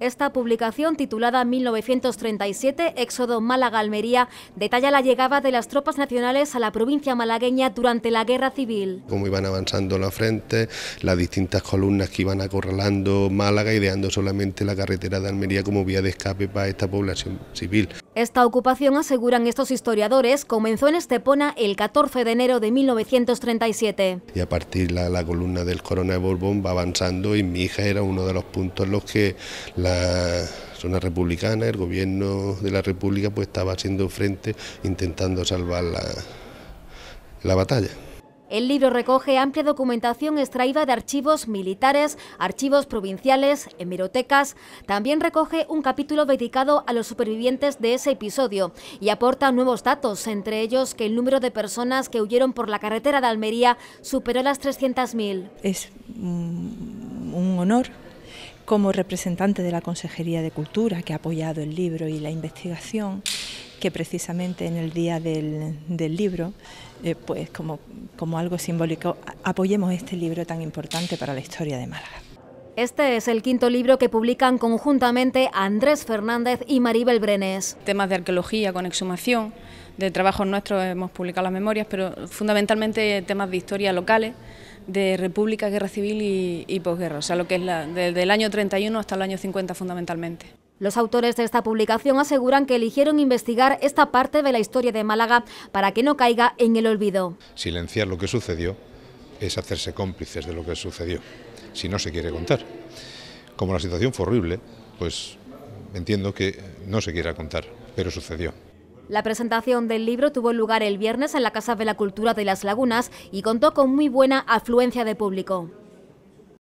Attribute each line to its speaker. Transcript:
Speaker 1: Esta publicación, titulada 1937, Éxodo Málaga-Almería, detalla la llegada de las tropas nacionales a la provincia malagueña durante la Guerra Civil.
Speaker 2: Cómo iban avanzando la frente, las distintas columnas que iban acorralando Málaga ...ideando solamente la carretera de Almería como vía de escape para esta población civil.
Speaker 1: Esta ocupación, aseguran estos historiadores, comenzó en Estepona el 14 de enero de 1937.
Speaker 2: Y a partir de la, columna del coronel Borbón va avanzando y mi hija era uno de los puntos en los que la ...la zona republicana, el gobierno de la República pues estaba haciendo frente intentando salvar la, la batalla.
Speaker 1: El libro recoge amplia documentación extraída de archivos militares, archivos provinciales, hemerotecas. También recoge un capítulo dedicado a los supervivientes de ese episodio y aporta nuevos datos, entre ellos que el número de personas que huyeron por la carretera de Almería superó
Speaker 3: las 300.000. Es un honor como representante de la Consejería de Cultura, que ha apoyado el libro y la investigación, que precisamente en el día del, libro, eh, pues como, como algo simbólico, apoyemos este libro tan importante para la historia de Málaga.
Speaker 1: Este es el quinto libro que publican conjuntamente Andrés Fernández y Maribel Brenes. Temas de arqueología con exhumación, de trabajos nuestros hemos publicado las memorias, pero fundamentalmente temas de historia locales, de república, guerra civil y, posguerra, o sea, lo que es la, desde el año 31 hasta el año 50 fundamentalmente. Los autores de esta publicación aseguran que eligieron investigar esta parte de la historia de Málaga para que no caiga en el olvido.
Speaker 4: Silenciar lo que sucedió es hacerse cómplices de lo que sucedió, si no se quiere contar. Como la situación fue horrible, pues entiendo que no se quiera contar, pero sucedió.
Speaker 1: La presentación del libro tuvo lugar el viernes en la Casa de la Cultura de Las Lagunas y contó con muy buena afluencia de público.